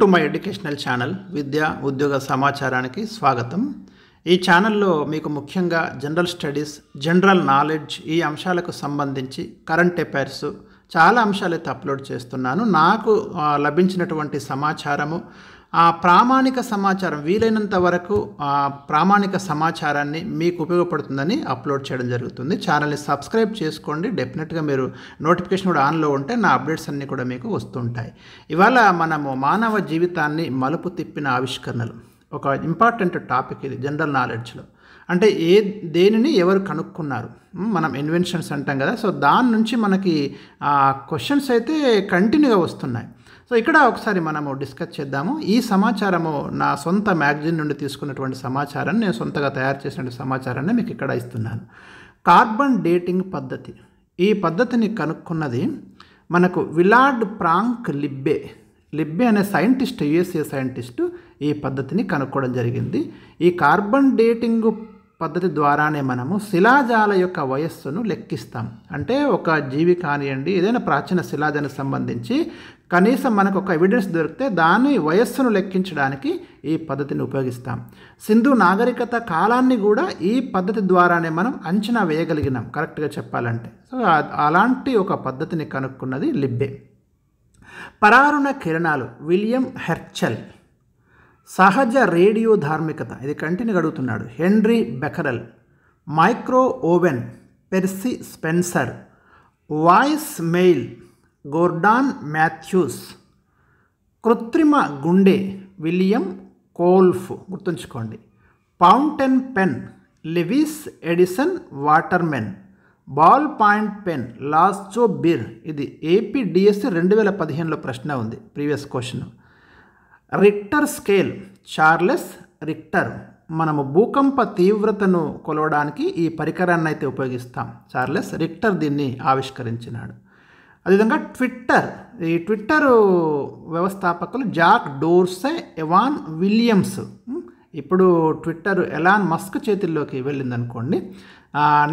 to my educational channel విద్య ఉద్యోగ సమాచారానికి స్వాగతం ఈ ఛానల్లో మీకు ముఖ్యంగా జనరల్ స్టడీస్ జనరల్ నాలెడ్జ్ ఈ అంశాలకు సంబంధించి కరెంట్ అఫైర్స్ చాలా అంశాలు అయితే అప్లోడ్ చేస్తున్నాను నాకు లభించినటువంటి సమాచారము ఆ ప్రామాణిక సమాచారం వీలైనంత వరకు ఆ ప్రామాణిక సమాచారాన్ని మీకు ఉపయోగపడుతుందని అప్లోడ్ చేయడం జరుగుతుంది ఛానల్ని సబ్స్క్రైబ్ చేసుకోండి డెఫినెట్గా మీరు నోటిఫికేషన్ కూడా ఆన్లో ఉంటే నా అప్డేట్స్ అన్నీ కూడా మీకు వస్తుంటాయి ఇవాళ మనము మానవ జీవితాన్ని మలుపు తిప్పిన ఆవిష్కరణలు ఒక ఇంపార్టెంట్ టాపిక్ ఇది జనరల్ నాలెడ్జ్లో అంటే ఏ దేనిని ఎవరు కనుక్కున్నారు మనం ఇన్వెన్షన్స్ అంటాం కదా సో దాని నుంచి మనకి క్వశ్చన్స్ అయితే కంటిన్యూగా వస్తున్నాయి సో ఇక్కడ ఒకసారి మనము డిస్కస్ చేద్దాము ఈ సమాచారము నా సొంత మ్యాగజైన్ నుండి తీసుకున్నటువంటి సమాచారాన్ని నేను సొంతగా తయారు చేసినటువంటి సమాచారాన్ని మీకు ఇక్కడ ఇస్తున్నాను కార్బన్ డేటింగ్ పద్ధతి ఈ పద్ధతిని కనుక్కున్నది మనకు విలాడ్ ప్రాంక్ లిబ్బే లిబ్బే అనే సైంటిస్ట్ యుఎస్ఏ సైంటిస్టు ఈ పద్ధతిని కనుక్కోవడం జరిగింది ఈ కార్బన్ డేటింగ్ పద్ధతి ద్వారానే మనము శిలాజాల యొక్క వయస్సును లెక్కిస్తాం అంటే ఒక జీవి కానివ్వండి ఏదైనా ప్రాచీన శిలాజానికి సంబంధించి కనీసం మనకు ఒక ఎవిడెన్స్ దొరికితే దాని వయస్సును లెక్కించడానికి ఈ పద్ధతిని ఉపయోగిస్తాం సింధు నాగరికత కాలాన్ని కూడా ఈ పద్ధతి ద్వారానే మనం అంచనా వేయగలిగినాం కరెక్ట్గా చెప్పాలంటే సో అలాంటి ఒక పద్ధతిని కనుక్కున్నది లిబ్బే పరారుణ కిరణాలు విలియం హెర్చల్ సహజ రేడియో ధార్మికత ఇది కంటిని గడుగుతున్నాడు Henri Becquerel micro oven Percy Spencer voice mail Gordon Matthews కృత్రిమ గుండె విలియం కోల్ఫ్ గుర్తుంచుకోండి fountain pen Lewis Edison Waterman ball point pen Laszlo Biro ఇది ఏపీడిఎస్సి రెండు వేల పదిహేనులో ప్రశ్న ఉంది previous question Richter scale Charles Richter మనము భూకంప తీవ్రతను కొలవడానికి ఈ పరికరాన్ని అయితే ఉపయోగిస్తాం చార్లెస్ రిక్టర్ దీన్ని ఆవిష్కరించినాడు అదేవిధంగా ట్విట్టర్ ఈ ట్విట్టర్ వ్యవస్థాపకులు జాక్ డోర్సే ఎవాన్ విలియమ్స్ ఇప్పుడు ట్విట్టర్ ఎలాన్ మస్క్ చేతుల్లోకి వెళ్ళిందనుకోండి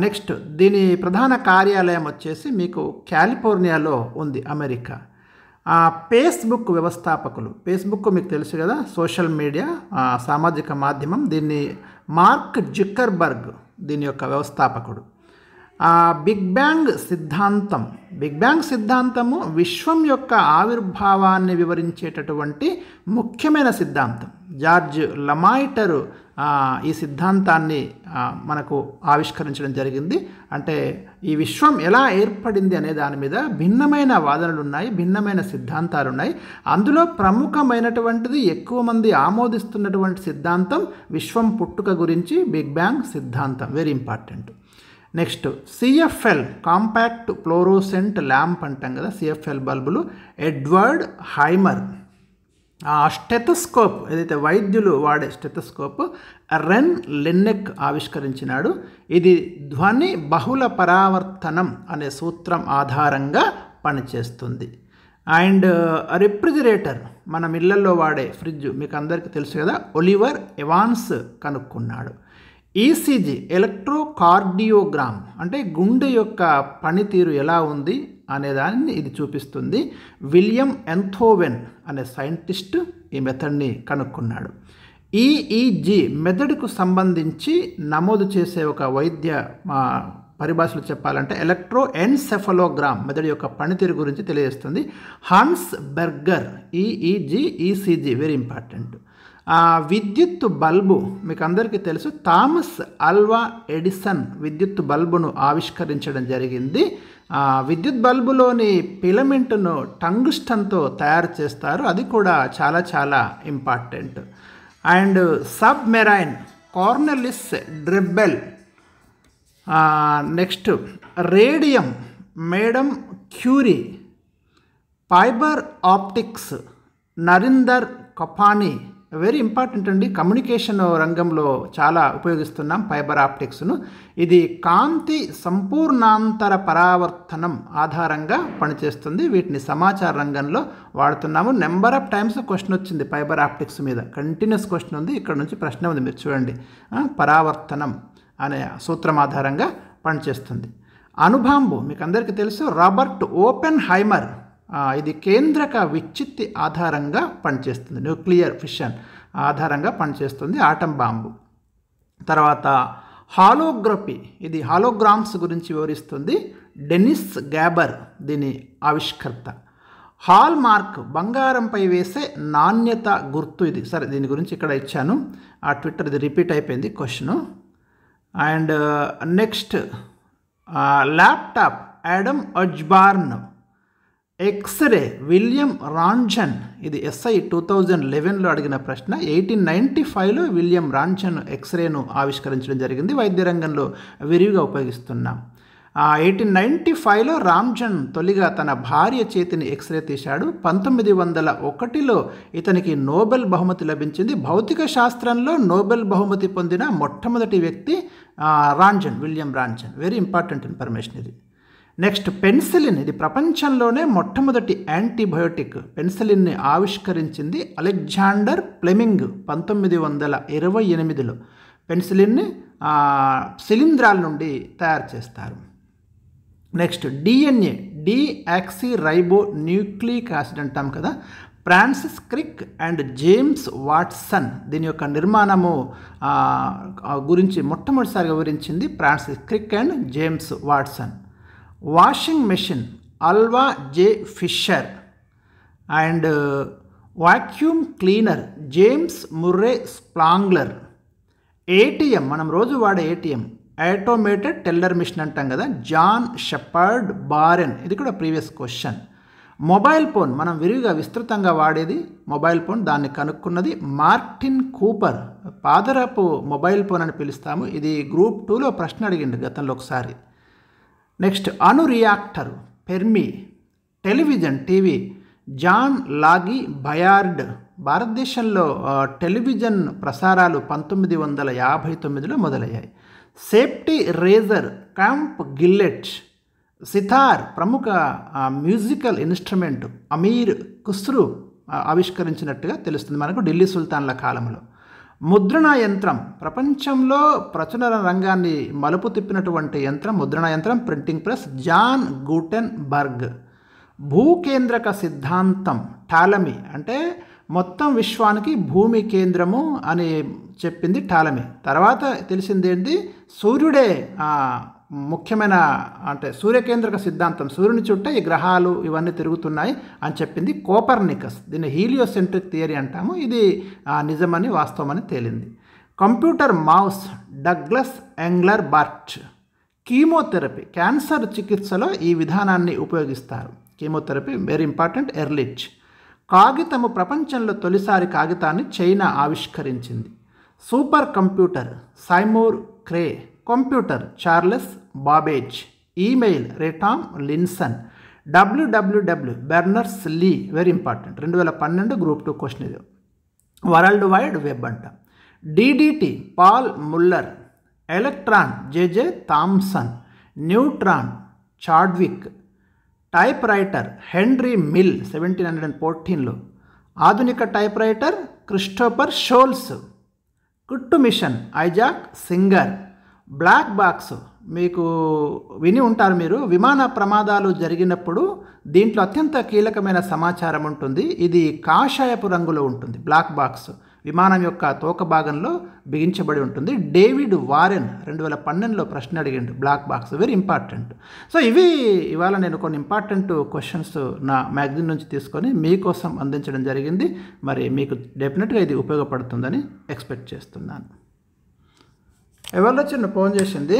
నెక్స్ట్ దీని ప్రధాన కార్యాలయం వచ్చేసి మీకు కాలిఫోర్నియాలో ఉంది అమెరికా ఫేస్బుక్ వ్యవస్థాపకులు ఫేస్బుక్ మీకు తెలుసు కదా సోషల్ మీడియా సామాజిక మాధ్యమం దీన్ని మార్క్ జుక్కర్బర్గ్ దీని యొక్క వ్యవస్థాపకుడు బిగ్ బ్యాంగ్ సిద్ధాంతం బిగ్ బ్యాంగ్ సిద్ధాంతము విశ్వం యొక్క ఆవిర్భావాన్ని వివరించేటటువంటి ముఖ్యమైన సిద్ధాంతం జార్జ్ లమాయిటరు ఈ సిద్ధాంతాన్ని మనకు ఆవిష్కరించడం జరిగింది అంటే ఈ విశ్వం ఎలా ఏర్పడింది అనే దాని మీద భిన్నమైన వాదనలు ఉన్నాయి భిన్నమైన సిద్ధాంతాలు ఉన్నాయి అందులో ప్రముఖమైనటువంటిది ఎక్కువ మంది ఆమోదిస్తున్నటువంటి సిద్ధాంతం విశ్వం పుట్టుక గురించి బిగ్ బ్యాంగ్ సిద్ధాంతం very important next CFL compact fluorescent lamp అంటాం కదా సిఎఫ్ఎల్ బల్బులు ఎడ్వర్డ్ హైమర్ ఆ స్టెథస్కోప్ ఏదైతే వైద్యులు వాడే స్టెథస్కోప్ రెన్ లెన్నెక్ ఆవిష్కరించినాడు ఇది ధ్వని బహుళ పరావర్తనం అనే సూత్రం ఆధారంగా పనిచేస్తుంది అండ్ రిఫ్రిజిరేటర్ మన ఇళ్లలో వాడే ఫ్రిడ్జ్ మీకు అందరికీ తెలుసు కదా ఒలివర్ ఎవాన్స్ కనుక్కున్నాడు ఈసీజీ ఎలక్ట్రోకార్డియోగ్రామ్ అంటే గుండె యొక్క పనితీరు ఎలా ఉంది అనేదాన్ని ఇది చూపిస్తుంది విలియం ఎంథోవెన్ అనే సైంటిస్ట్ ఈ మెథడ్ని కనుక్కున్నాడు ఈఈజీ మెథడ్కు సంబంధించి నమోదు చేసే ఒక వైద్య మా పరిభాషలో చెప్పాలంటే ఎలక్ట్రో ఎన్సెఫలోగ్రామ్ మెదడు యొక్క పనితీరు గురించి తెలియజేస్తుంది Hans Berger EEG ECG very important విద్యుత్ బల్బు మీకు అందరికీ తెలుసు థామస్ అల్వా ఎడిసన్ విద్యుత్ బల్బును ఆవిష్కరించడం జరిగింది విద్యుత్ బల్బులోని పిలమెంట్ను టంగుస్టన్తో తయారు చేస్తారు అది కూడా చాలా చాలా important and submarine Cornelis Drebbel next radium madam Curie fibre optics Narinder Kapany very important అండి కమ్యూనికేషన్ రంగంలో చాలా ఉపయోగిస్తున్నాం ఫైబర్ ఆప్టిక్స్ను ఇది కాంతి సంపూర్ణాంతర పరావర్తనం ఆధారంగా పనిచేస్తుంది వీటిని సమాచార రంగంలో వాడుతున్నాము నెంబర్ ఆఫ్ టైమ్స్ క్వశ్చన్ వచ్చింది ఫైబర్ ఆప్టిక్స్ మీద కంటిన్యూస్ క్వశ్చన్ ఉంది ఇక్కడ నుంచి ప్రశ్న ఉంది మీరు చూడండి పరావర్తనం అనే సూత్రం ఆధారంగా పనిచేస్తుంది అనుభాంబు మీకు అందరికీ తెలుసు రాబర్ట్ ఓపెన్ హైమర్ ఇది కేంద్రక విచ్చిత్తి ఆధారంగా పనిచేస్తుంది న్యూక్లియర్ ఫిషన్ ఆధారంగా పనిచేస్తుంది ఆటం బాంబు తర్వాత హాలోగ్రఫీ ఇది హాలోగ్రామ్స్ గురించి వివరిస్తుంది డెనిస్ గ్యాబర్ దీని ఆవిష్కర్త హాల్ మార్క్ బంగారంపై వేసే నాణ్యత గుర్తు ఇది సరే దీని గురించి ఇక్కడ ఇచ్చాను ఆ ట్విట్టర్ ఇది రిపీట్ అయిపోయింది question and next laptop Adam Osborne x-ray William Roentgen ఇది ఎస్ఐ టూ థౌజండ్ లెవెన్లో అడిగిన ప్రశ్న ఎయిటీన్ నైంటీ ఫైవ్లో విలియం రాన్షన్ ఎక్స్రేను ఆవిష్కరించడం జరిగింది వైద్య రంగంలో విరివిగా ఉపయోగిస్తున్నాం ఎయిటీన్ నైంటీ ఫైవ్లో రామ్జన్ తొలిగా తన భార్య చేతిని ఎక్స్రే తీశాడు పంతొమ్మిది వందల ఒకటిలో ఇతనికి నోబెల్ బహుమతి లభించింది భౌతిక శాస్త్రంలో నోబెల్ బహుమతి పొందిన మొట్టమొదటి వ్యక్తి Roentgen William Roentgen very important information ఇది నెక్స్ట్ పెన్సిలిన్ ఇది ప్రపంచంలోనే మొట్టమొదటి యాంటీబయోటిక్ పెన్సిలిన్ని ఆవిష్కరించింది అలెగ్జాండర్ ప్లెమింగ్ పంతొమ్మిది వందల ఇరవై ఎనిమిదిలో పెన్సిలిన్ని శిలీంధ్రాల నుండి తయారు చేస్తారు next DNA deoxyribonucleic acid అంటాం కదా Francis Crick and James Watson దీని యొక్క నిర్మాణము గురించి మొట్టమొదటిసారిగా వివరించింది Francis Crick and James Watson washing machine Alva J Fisher and vacuum cleaner James Murray Spangler ATM మనం రోజు వాడే ఏటీఎం ఆటోమేటెడ్ టెల్లర్ మిషన్ అంటాం కదా జాన్ షెపర్డ్ బారెన్ ఇది కూడా ప్రీవియస్ క్వశ్చన్ మొబైల్ ఫోన్ మనం విరివిగా విస్తృతంగా వాడేది మొబైల్ ఫోన్ దాన్ని కనుక్కున్నది మార్టిన్ కూపర్ పాదరపు మొబైల్ ఫోన్ అని పిలుస్తాము ఇది గ్రూప్ టూలో ప్రశ్న అడిగిండు గతంలో ఒకసారి నెక్స్ట్ అణు reactor Fermi television TV John Logie Baird భారతదేశంలో టెలివిజన్ ప్రసారాలు పంతొమ్మిది వందల యాభై తొమ్మిదిలో మొదలయ్యాయి safety razor Camp Gillette sitar ప్రముఖ మ్యూజికల్ ఇన్స్ట్రుమెంట్ అమీర్ కుస్రు ఆవిష్కరించినట్టుగా తెలుస్తుంది మనకు ఢిల్లీ సుల్తాన్ల కాలంలో ముద్రణ యంత్రం ప్రపంచంలో ప్రచుర రంగాన్ని మలుపు తిప్పినటువంటి యంత్రం ముద్రణ యంత్రం printing press John Gutenberg భూకేంద్రక సిద్ధాంతం టాలమి అంటే మొత్తం విశ్వానికి భూమి కేంద్రము అని చెప్పింది టాలమి తర్వాత తెలిసిందేంటి సూర్యుడే ముఖ్యమైన అంటే సూర్యకేంద్రక సిద్ధాంతం సూర్యుని చుట్టే ఈ గ్రహాలు ఇవన్నీ తిరుగుతున్నాయి అని చెప్పింది కోపర్నికస్ దీన్ని హీలియోసెంట్రిక్ థియరీ అంటాము ఇది నిజమని వాస్తవమని తేలింది computer mouse Douglas Engelbart chemotherapy cancer చికిత్సలో ఈ విధానాన్ని ఉపయోగిస్తారు కీమోథెరపీ వెరీ ఇంపార్టెంట్ ఎర్లిచ్ కాగితము ప్రపంచంలో తొలిసారి కాగితాన్ని చైనా ఆవిష్కరించింది super computer Seymour Cray computer Charles Babbage email Ray Tomlinson WWW Berners Lee very important రెండు వేల పన్నెండు గ్రూప్ టూ క్వశ్చన్ ఇది వరల్డ్ వైడ్ వెబ్ అంట DDT Paul Muller electron JJ Thomson neutron Chadwick typewriter Henry Mill seventeen hundred and ఫోర్టీన్లో ఆధునిక type writer Christopher Sholes కుట్టు machine Isaac Singer black box మీకు విని ఉంటారు మీరు విమాన ప్రమాదాలు జరిగినప్పుడు దీంట్లో అత్యంత కీలకమైన సమాచారం ఉంటుంది ఇది కాషాయపు రంగులో ఉంటుంది బ్లాక్ బాక్స్ విమానం యొక్క తోక భాగంలో బిగించబడి ఉంటుంది డేవిడ్ వారెన్ రెండు వేల పన్నెండులో ప్రశ్న అడిగిండు black box very important so ఇవి ఇవాళ నేను కొన్ని ఇంపార్టెంట్ క్వశ్చన్స్ నా మ్యాగజిన్ నుంచి తీసుకొని మీకోసం అందించడం జరిగింది మరి మీకు డెఫినెట్గా ఇది ఉపయోగపడుతుందని ఎక్స్పెక్ట్ చేస్తున్నాను ఎవరిలో చిన్న ఫోన్ చేసింది